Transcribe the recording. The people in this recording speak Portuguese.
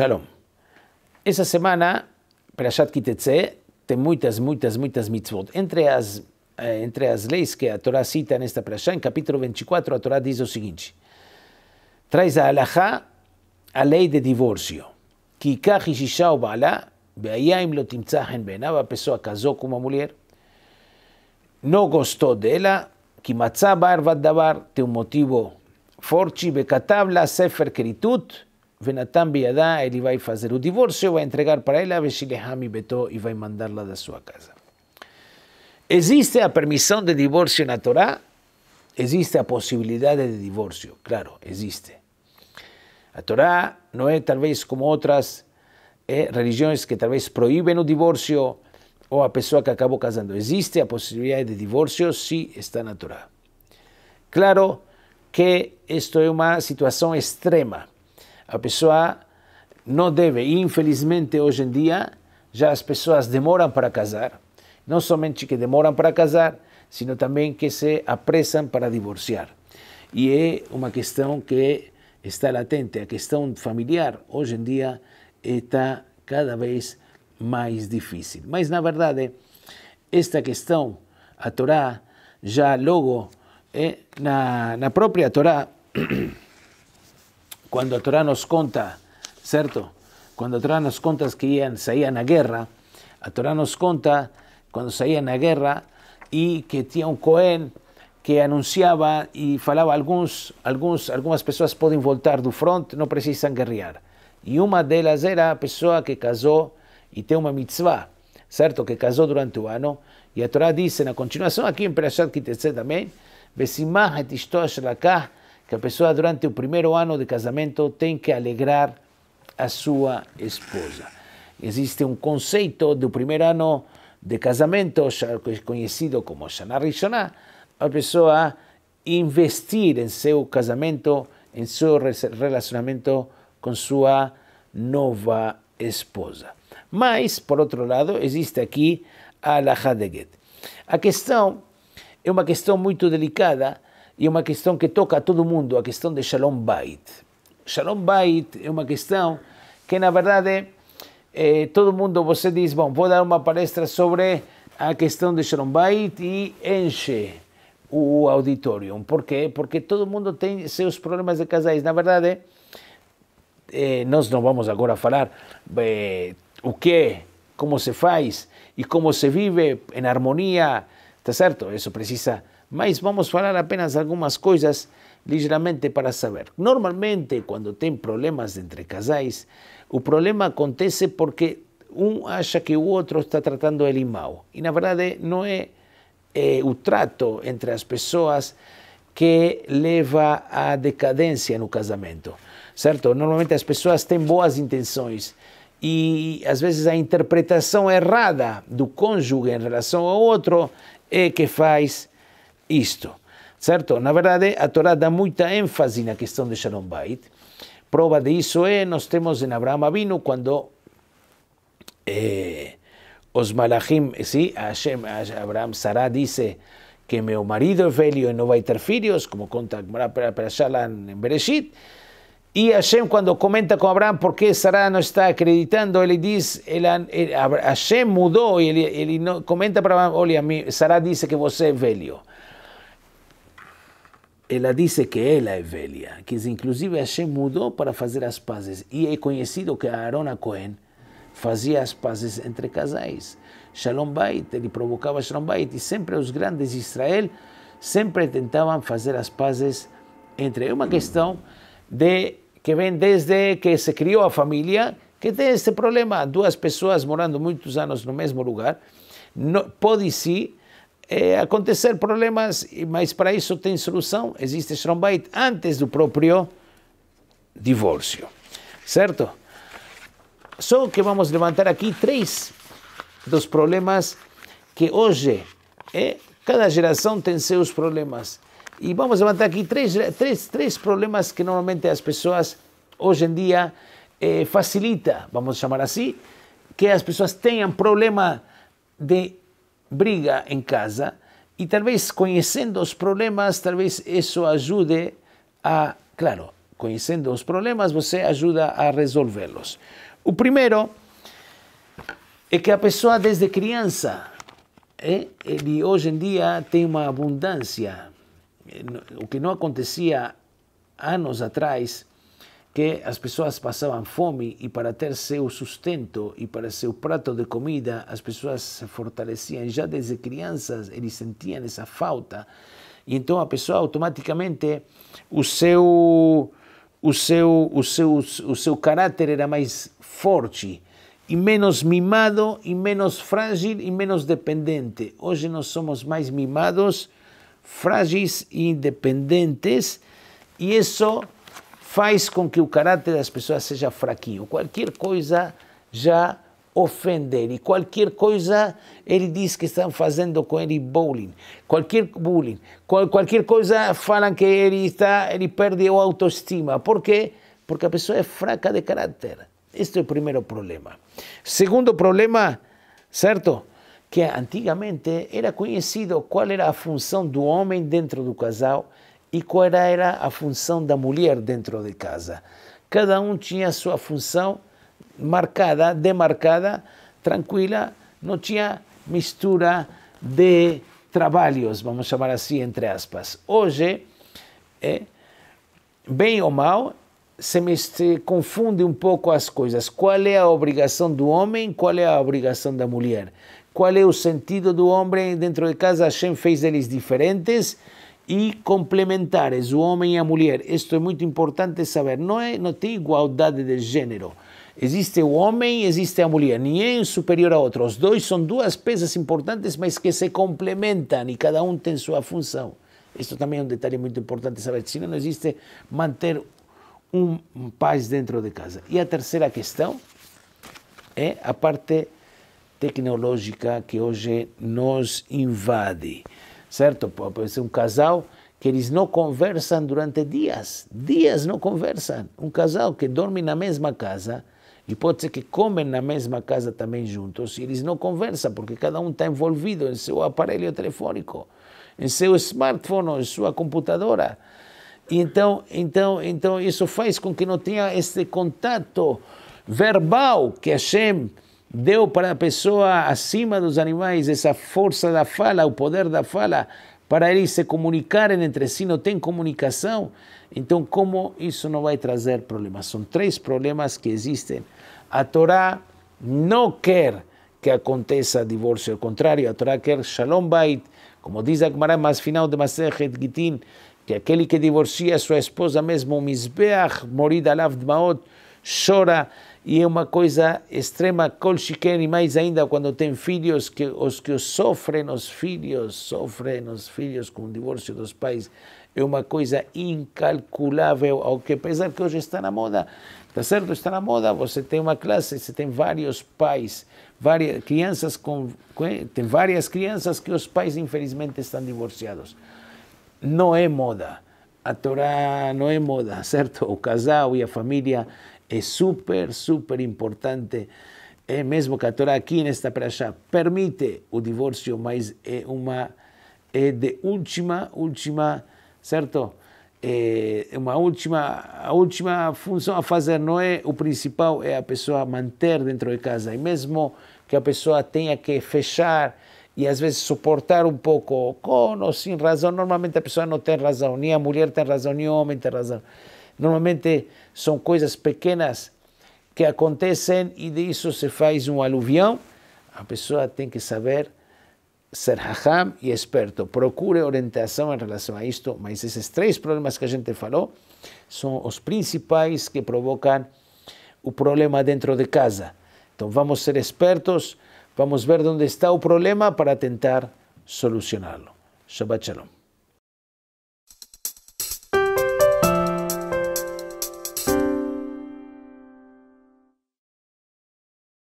Shalom. Esa semana, Perashat Kitetze, te muitas, muitas, muitas mitzvot. Entre as, entre as leis que a Torá cita nesta Perashat, em capítulo 24, a Torá diz o seguinte: traz a Alajá a lei de divórcio. Que Ikahi Shishá o Baalá, Beayaim Lotimtzahen Benav, a pessoa casou com uma mulher, não gostou dela, que Matzá Bar davar, tem um motivo forte, becatabla, Sefer Keritut, Venatan Biadá, ele vai fazer o divórcio, vai entregar para ela Veshilehami Betó e vai mandá-la da sua casa. Existe a permissão de divórcio na Torá? Existe a possibilidade de divórcio, claro, existe. A Torá não é talvez como outras é, religiões que talvez proíbem o divórcio ou a pessoa que acabou casando. Existe a possibilidade de divórcio se está na Torá. Claro que isto é uma situação extrema. A pessoa não deve, infelizmente hoje em dia, já as pessoas demoram para casar. Não somente que demoram para casar, sino também que se apressam para divorciar. E é uma questão que está latente. A questão familiar, hoje em dia, está cada vez mais difícil. Mas, na verdade, esta questão, a Torá, já logo, eh, na, na própria Torá, cuando la Torá nos conta, ¿cierto? Cuando la Torá nos contas que salían a guerra, a Torá nos conta se iban la guerra y que tenía un Cohen que anunciaba y falaba algunos, algunos personas personas pueden voltar do front, no precisam guerrear. una de ellas era la persona que casó, y tenía una mitzvah, ¿cierto? Que casó durante un año, y a Torá en la continuación aquí em Perashat Kitetse também, también, et ishtosh que a pessoa durante o primeiro ano de casamento tem que alegrar a sua esposa. Existe um conceito do primeiro ano de casamento, conhecido como Shana Rishonah, a pessoa investir em seu casamento, em seu relacionamento com sua nova esposa. Mas, por outro lado, existe aqui a lahadeget. A questão é uma questão muito delicada, e uma questão que toca a todo mundo, a questão de Shalom Bait. Shalom Bait é uma questão que, na verdade, eh, todo mundo, você diz, bom, vou dar uma palestra sobre a questão de Shalom Bait e enche o auditório. Por quê? Porque todo mundo tem seus problemas de casais. Na verdade, eh, nós não vamos agora falar eh, o que, como se faz e como se vive em harmonia, tá certo? Isso precisa mas vamos falar apenas algumas coisas ligeiramente para saber. Normalmente, quando tem problemas entre casais, o problema acontece porque um acha que o outro está tratando ele mal. E na verdade, não é, é o trato entre as pessoas que leva à decadência no casamento, certo? Normalmente as pessoas têm boas intenções e às vezes a interpretação errada do cônjuge em relação ao outro é que faz isto. cierto, Na verdade, Torah da mucha énfasis en la cuestión de Shalom Bait. Prova de eso es, temos tenemos en Abraham cuando eh, os malachim, sim, a que mi marido es velho e no va a tener filhos, como conta para Shalan en em Bereshit, y e Hashem, cuando comenta con Abraham por qué Sará no está acreditando, Hashem mudó y comenta para Abraão, olha, Sará dice que vos es velho. ela disse que ela é velha, que inclusive Hashem mudou para fazer as pazes. E é conhecido que Aaron Cohen fazia as pazes entre casais. Shalom Bait, ele provocava Shalom Bait, e sempre os grandes de Israel sempre tentavam fazer as pazes entre. É uma questão de que vem desde que se criou a família, que tem esse problema. Duas pessoas morando muitos anos no mesmo lugar, pode sim é, acontecer problemas, mas para isso tem solução, existe Schrombeit antes do próprio divórcio, certo? Só que vamos levantar aqui três dos problemas que hoje é, cada geração tem seus problemas. E vamos levantar aqui três, três, três problemas que normalmente as pessoas hoje em dia é, facilita, vamos chamar assim, que as pessoas tenham problema de briga em casa e talvez conhecendo os problemas, talvez isso ajude a, claro, conhecendo os problemas, você ajuda a resolvê-los. O primeiro é que a pessoa desde criança, eh, ele hoje em dia tem uma abundância, eh, o que não acontecia anos atrás, que as pessoas passavam fome e para ter seu sustento e para seu prato de comida, as pessoas se fortaleciam. Já desde crianças eles sentiam essa falta. E então a pessoa automaticamente, o seu, o seu, o seu, o seu caráter era mais forte e menos mimado e menos frágil e menos dependente. Hoje nós somos mais mimados, frágeis e independentes e isso faz com que o caráter das pessoas seja fraquinho. Qualquer coisa já ofender. E qualquer coisa, ele diz que estão fazendo com ele bullying. Qualquer bullying, qual, qualquer coisa, falam que ele está, ele perdeu a autoestima. Por quê? Porque a pessoa é fraca de caráter. Este é o primeiro problema. Segundo problema, certo? Que antigamente era conhecido qual era a função do homem dentro do casal e qual era a função da mulher dentro de casa. Cada um tinha a sua função marcada, demarcada, tranquila, não tinha mistura de trabalhos, vamos chamar assim, entre aspas. Hoje, é, bem ou mal, se, me, se confunde um pouco as coisas. Qual é a obrigação do homem, qual é a obrigação da mulher? Qual é o sentido do homem dentro de casa? Hashem fez eles diferentes e complementares, o homem e a mulher. Isto é muito importante saber. Não, é, não tem igualdade de gênero. Existe o homem, existe a mulher. Ninguém é superior a outro. Os dois são duas peças importantes, mas que se complementam e cada um tem sua função. Isto também é um detalhe muito importante saber. Senão não existe manter um paz dentro de casa. E a terceira questão é a parte tecnológica que hoje nos invade certo? Pode ser é um casal que eles não conversam durante dias, dias não conversam. Um casal que dorme na mesma casa e pode ser que comem na mesma casa também juntos e eles não conversam porque cada um está envolvido em seu aparelho telefônico, em seu smartphone, em sua computadora. Então, então, então isso faz com que não tenha esse contato verbal que Shem, deu para a pessoa acima dos animais essa força da fala, o poder da fala, para eles se comunicarem entre si, não tem comunicação. Então, como isso não vai trazer problemas? São três problemas que existem. A Torá não quer que aconteça divórcio, ao contrário, a Torá quer Shalom Bait, como diz Agmará, mas final de Masechet Gitin, que aquele que divorcia sua esposa, mesmo Mizbeach, Morid Alav maot chora e é uma coisa extrema colchiquene, mais ainda quando tem filhos, que os que sofrem os filhos, sofrem os filhos com o divórcio dos pais, é uma coisa incalculável, ao que apesar que hoje está na moda, está certo? Está na moda, você tem uma classe, você tem vários pais, várias crianças com, tem várias crianças que os pais infelizmente estão divorciados. Não é moda a Torá não é moda, certo? O casal e a família é super, super importante. É mesmo que a Torá aqui nesta praxá permite o divórcio, mas é uma é de última, última, certo? É, é uma última, a última função a fazer não é o principal, é a pessoa manter dentro de casa. E mesmo que a pessoa tenha que fechar e às vezes suportar um pouco, com ou sem razão, normalmente a pessoa não tem razão, nem a mulher tem razão, nem o homem tem razão. Normalmente são coisas pequenas que acontecem e disso se faz um aluvião. A pessoa tem que saber ser raham e esperto. Procure orientação em relação a isto, mas esses três problemas que a gente falou são os principais que provocam o problema dentro de casa. Então vamos ser espertos, vamos ver onde está o problema para tentar solucioná-lo. Shabbat Shalom.